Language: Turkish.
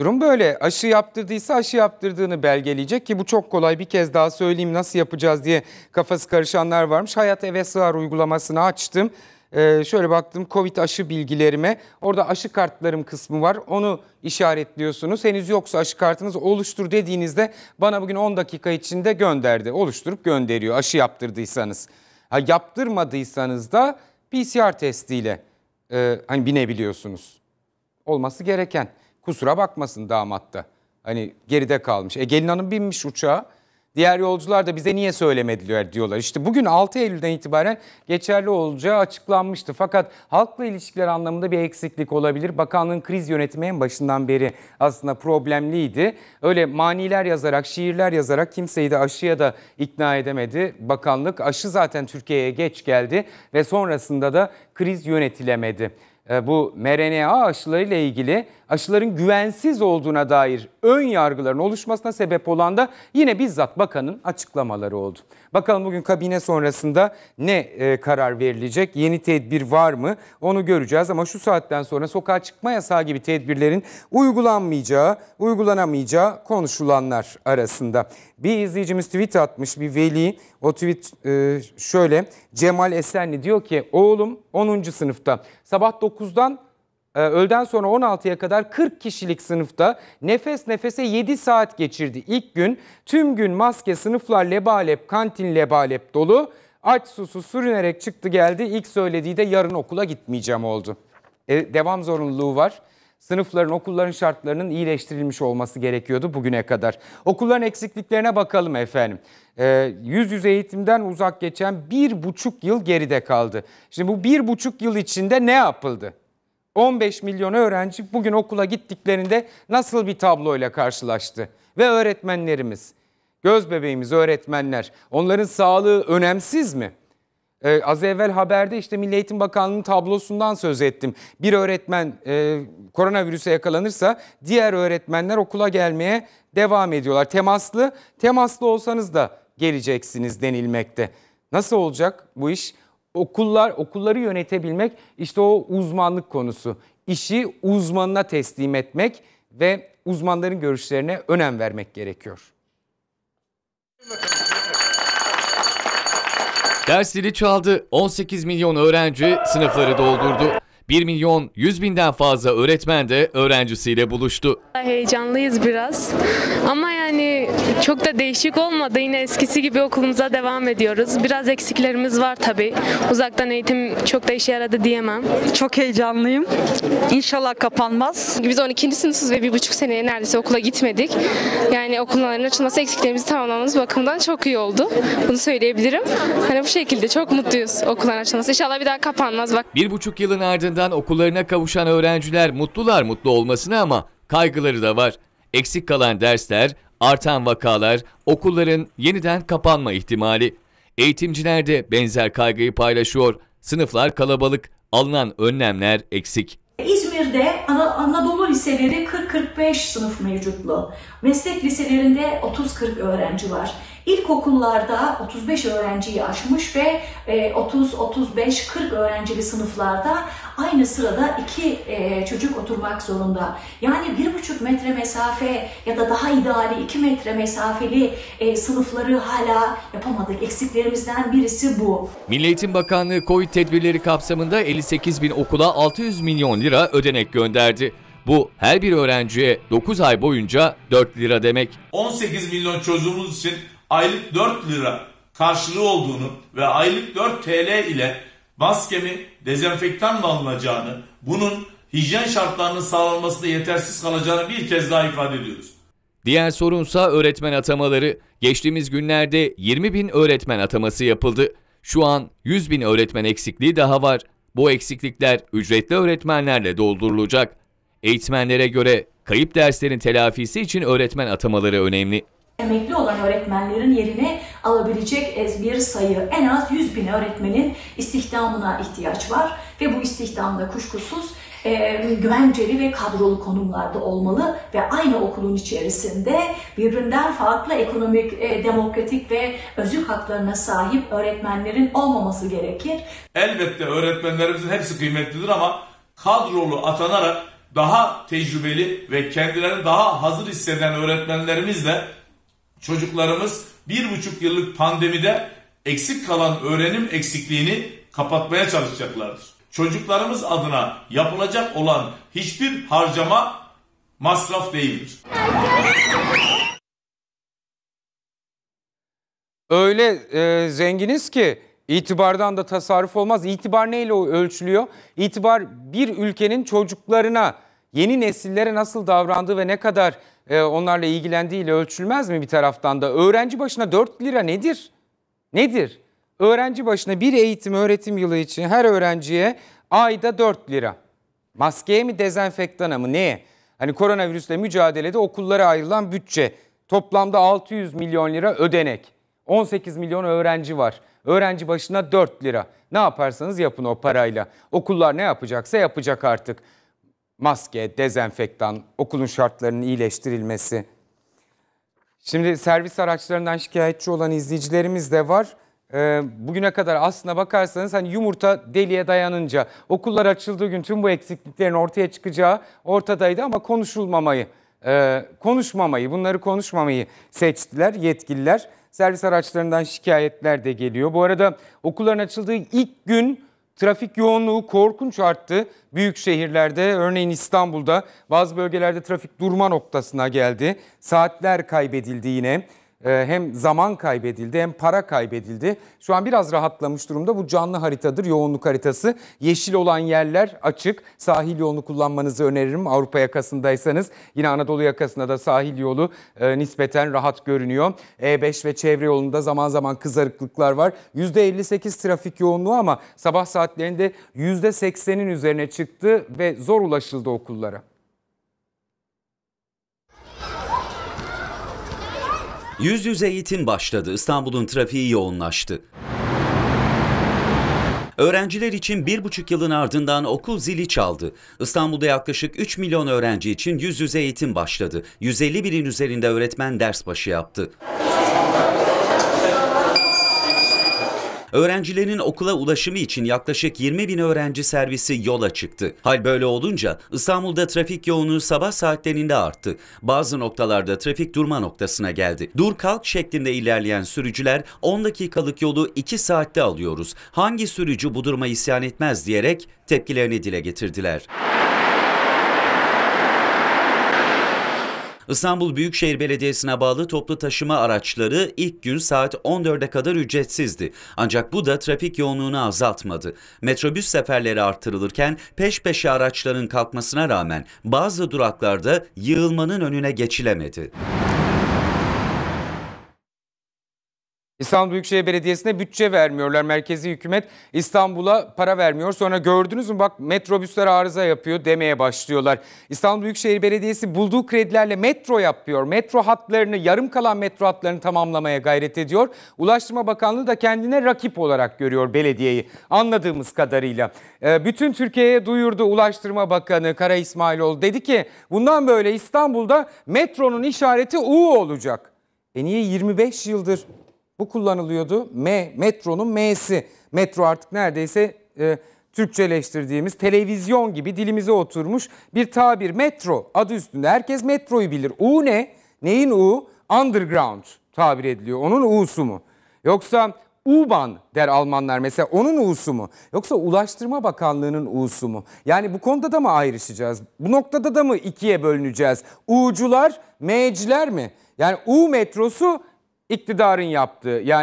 Durum böyle. Aşı yaptırdıysa aşı yaptırdığını belgeleyecek ki bu çok kolay. Bir kez daha söyleyeyim nasıl yapacağız diye kafası karışanlar varmış. Hayat Eve Sığar uygulamasını açtım. Ee, şöyle baktım Covid aşı bilgilerime. Orada aşı kartlarım kısmı var. Onu işaretliyorsunuz. Henüz yoksa aşı kartınız oluştur dediğinizde bana bugün 10 dakika içinde gönderdi. Oluşturup gönderiyor aşı yaptırdıysanız. Ha yaptırmadıysanız da PCR testiyle e, hani binebiliyorsunuz. Olması gereken kusura bakmasın damat da. Hani geride kalmış. E gelin hanım binmiş uçağa. Diğer yolcular da bize niye söylemediler diyorlar. İşte bugün 6 Eylül'den itibaren geçerli olacağı açıklanmıştı. Fakat halkla ilişkiler anlamında bir eksiklik olabilir. Bakanlığın kriz yönetimi en başından beri aslında problemliydi. Öyle maniler yazarak, şiirler yazarak kimseyi de aşıya da ikna edemedi. Bakanlık aşı zaten Türkiye'ye geç geldi ve sonrasında da kriz yönetilemedi. E, bu mRNA aşılarıyla ilgili aşıların güvensiz olduğuna dair ön yargıların oluşmasına sebep olan da yine bizzat bakanın açıklamaları oldu. Bakalım bugün kabine sonrasında ne e, karar verilecek? Yeni tedbir var mı? Onu göreceğiz ama şu saatten sonra sokağa çıkma yasağı gibi tedbirlerin uygulanmayacağı, uygulanamayacağı konuşulanlar arasında. Bir izleyicimiz tweet atmış bir veli. O tweet e, şöyle. Cemal Esenli diyor ki oğlum 10. sınıfta sabah 9'dan e, öğleden sonra 16'ya kadar 40 kişilik sınıfta nefes nefese 7 saat geçirdi. İlk gün tüm gün maske sınıflar lebalep kantin lebalep dolu. Aç susu sürünerek çıktı geldi. İlk söylediği de yarın okula gitmeyeceğim oldu. E, devam zorunluluğu var sınıfların, okulların şartlarının iyileştirilmiş olması gerekiyordu bugüne kadar. Okulların eksikliklerine bakalım efendim. Ee, yüz yüze eğitimden uzak geçen bir buçuk yıl geride kaldı. Şimdi bu bir buçuk yıl içinde ne yapıldı? 15 milyon öğrenci bugün okula gittiklerinde nasıl bir tabloyla karşılaştı? Ve öğretmenlerimiz, göz bebeğimiz öğretmenler, onların sağlığı önemsiz mi? Ee, az evvel haberde işte Milli Eğitim Bakanlığı'nın tablosundan söz ettim. Bir öğretmen e, koronavirüse yakalanırsa diğer öğretmenler okula gelmeye devam ediyorlar. Temaslı, temaslı olsanız da geleceksiniz denilmekte. Nasıl olacak bu iş? Okullar, okulları yönetebilmek işte o uzmanlık konusu. İşi uzmanına teslim etmek ve uzmanların görüşlerine önem vermek gerekiyor. Ders zili çaldı, 18 milyon öğrenci sınıfları doldurdu. 1 milyon 100 binden fazla öğretmen de öğrencisiyle buluştu. Heyecanlıyız biraz ama yani yani çok da değişik olmadı. Yine eskisi gibi okulumuza devam ediyoruz. Biraz eksiklerimiz var tabii. Uzaktan eğitim çok da işe yaradı diyemem. Çok heyecanlıyım. İnşallah kapanmaz. Biz 12. sınıfız ve bir buçuk seneye neredeyse okula gitmedik. Yani okulların açılması eksiklerimizi tamamlamamız bakımından çok iyi oldu. Bunu söyleyebilirim. Hani bu şekilde çok mutluyuz okulların açılması. İnşallah bir daha kapanmaz. Bak. Bir buçuk yılın ardından okullarına kavuşan öğrenciler mutlular mutlu olmasına ama kaygıları da var eksik kalan dersler, artan vakalar, okulların yeniden kapanma ihtimali. Eğitimciler de benzer kaygıyı paylaşıyor. Sınıflar kalabalık, alınan önlemler eksik. İzmir'de Anadolu liseleri 40-45 sınıf mevcutlu. Meslek liselerinde 30-40 öğrenci var. İlkokullarda 35 öğrenciyi aşmış ve 30-35-40 e, öğrencili sınıflarda aynı sırada iki e, çocuk oturmak zorunda. Yani bir buçuk metre mesafe ya da daha ideali iki metre mesafeli e, sınıfları hala yapamadık. Eksiklerimizden birisi bu. Milli Eğitim Bakanlığı COVID tedbirleri kapsamında 58 bin okula 600 milyon lira ödenek gönderdi. Bu her bir öğrenciye 9 ay boyunca 4 lira demek. 18 milyon çocuğumuz için aylık 4 lira karşılığı olduğunu ve aylık 4 TL ile maskemi mı alınacağını, bunun hijyen şartlarının sağlanmasında yetersiz kalacağını bir kez daha ifade ediyoruz. Diğer sorunsa öğretmen atamaları. Geçtiğimiz günlerde 20 bin öğretmen ataması yapıldı. Şu an 100 bin öğretmen eksikliği daha var. Bu eksiklikler ücretli öğretmenlerle doldurulacak. Eğitmenlere göre kayıp derslerin telafisi için öğretmen atamaları önemli. Emekli olan öğretmenlerin yerine alabilecek bir sayı. En az 100 bin öğretmenin istihdamına ihtiyaç var ve bu istihdamda kuşkusuz e, güvenceli ve kadrolu konumlarda olmalı ve aynı okulun içerisinde birbirinden farklı ekonomik, e, demokratik ve özlük haklarına sahip öğretmenlerin olmaması gerekir. Elbette öğretmenlerimizin hepsi kıymetlidir ama kadrolu atanarak daha tecrübeli ve kendilerini daha hazır hisseden öğretmenlerimizle çocuklarımız bir buçuk yıllık pandemide eksik kalan öğrenim eksikliğini kapatmaya çalışacaklardır. Çocuklarımız adına yapılacak olan hiçbir harcama masraf değildir. Öyle e, zenginiz ki itibardan da tasarruf olmaz. İtibar neyle ölçülüyor? İtibar bir ülkenin çocuklarına, yeni nesillere nasıl davrandığı ve ne kadar e, onlarla ilgilendiğiyle ölçülmez mi bir taraftan da? Öğrenci başına 4 lira nedir? Nedir? Öğrenci başına bir eğitim öğretim yılı için her öğrenciye ayda 4 lira. Maskeye mi dezenfektana mı neye? Hani koronavirüsle mücadelede okullara ayrılan bütçe toplamda 600 milyon lira ödenek. 18 milyon öğrenci var. Öğrenci başına 4 lira. Ne yaparsanız yapın o parayla. Okullar ne yapacaksa yapacak artık maske, dezenfektan, okulun şartlarının iyileştirilmesi. Şimdi servis araçlarından şikayetçi olan izleyicilerimiz de var. Ee, bugüne kadar aslına bakarsanız hani yumurta deliye dayanınca okullar açıldığı gün tüm bu eksikliklerin ortaya çıkacağı ortadaydı ama konuşulmamayı, e, konuşmamayı, bunları konuşmamayı seçtiler yetkililer. Servis araçlarından şikayetler de geliyor. Bu arada okulların açıldığı ilk gün Trafik yoğunluğu korkunç arttı. Büyük şehirlerde örneğin İstanbul'da bazı bölgelerde trafik durma noktasına geldi. Saatler kaybedildi yine. Ee, hem zaman kaybedildi hem para kaybedildi. Şu an biraz rahatlamış durumda. Bu canlı haritadır, yoğunluk haritası. Yeşil olan yerler açık. Sahil yolunu kullanmanızı öneririm. Avrupa yakasındaysanız yine Anadolu yakasında da sahil yolu e, nispeten rahat görünüyor. E5 ve çevre yolunda zaman zaman kızarıklıklar var. %58 trafik yoğunluğu ama sabah saatlerinde %80'in üzerine çıktı ve zor ulaşıldı okullara. Yüz yüze eğitim başladı. İstanbul'un trafiği yoğunlaştı. Öğrenciler için bir buçuk yılın ardından okul zili çaldı. İstanbul'da yaklaşık 3 milyon öğrenci için yüz yüze eğitim başladı. 150 binin üzerinde öğretmen ders başı yaptı. Öğrencilerin okula ulaşımı için yaklaşık 20 bin öğrenci servisi yola çıktı. Hal böyle olunca İstanbul'da trafik yoğunluğu sabah saatlerinde arttı. Bazı noktalarda trafik durma noktasına geldi. Dur kalk şeklinde ilerleyen sürücüler 10 dakikalık yolu 2 saatte alıyoruz. Hangi sürücü bu duruma isyan etmez diyerek tepkilerini dile getirdiler. İstanbul Büyükşehir Belediyesi'ne bağlı toplu taşıma araçları ilk gün saat 14'e kadar ücretsizdi. Ancak bu da trafik yoğunluğunu azaltmadı. Metrobüs seferleri artırılırken peş peşe araçların kalkmasına rağmen bazı duraklarda yığılmanın önüne geçilemedi. İstanbul Büyükşehir Belediyesi'ne bütçe vermiyorlar. Merkezi hükümet İstanbul'a para vermiyor. Sonra gördünüz mü bak metrobüsler arıza yapıyor demeye başlıyorlar. İstanbul Büyükşehir Belediyesi bulduğu kredilerle metro yapıyor. Metro hatlarını yarım kalan metro hatlarını tamamlamaya gayret ediyor. Ulaştırma Bakanlığı da kendine rakip olarak görüyor belediyeyi anladığımız kadarıyla. Ee, bütün Türkiye'ye duyurdu Ulaştırma Bakanı Kara İsmailoğlu. Dedi ki bundan böyle İstanbul'da metronun işareti U olacak. E niye 25 yıldır bu kullanılıyordu. M, metronun M'si. Metro artık neredeyse e, Türkçeleştirdiğimiz televizyon gibi dilimize oturmuş bir tabir. Metro adı üstünde. Herkes metroyu bilir. U ne? Neyin U? Underground tabir ediliyor. Onun U'su mu? Yoksa U-Bahn der Almanlar mesela onun U'su mu? Yoksa Ulaştırma Bakanlığı'nın U'su mu? Yani bu konuda da mı ayrışacağız? Bu noktada da mı ikiye bölüneceğiz? U'cular, M'ciler mi? Yani U metrosu iktidarın yaptığı yani